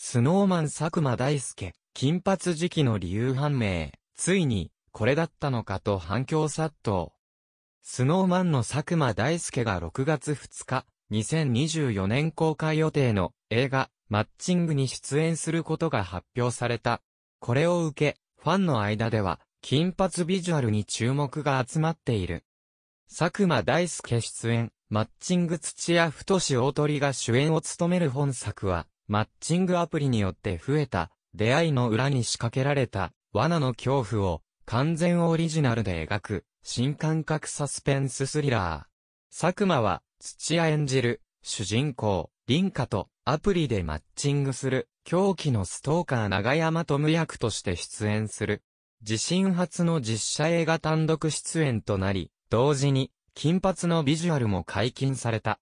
スノーマン佐久間大介、金髪時期の理由判明、ついに、これだったのかと反響殺到。スノーマンの佐久間大介が6月2日、2024年公開予定の映画、マッチングに出演することが発表された。これを受け、ファンの間では、金髪ビジュアルに注目が集まっている。佐久間大介出演、マッチング土屋太志大鳥が主演を務める本作は、マッチングアプリによって増えた、出会いの裏に仕掛けられた、罠の恐怖を、完全オリジナルで描く、新感覚サスペンススリラー。佐久間は、土屋演じる、主人公、林家と、アプリでマッチングする、狂気のストーカー長山智役として出演する。自身初の実写映画単独出演となり、同時に、金髪のビジュアルも解禁された。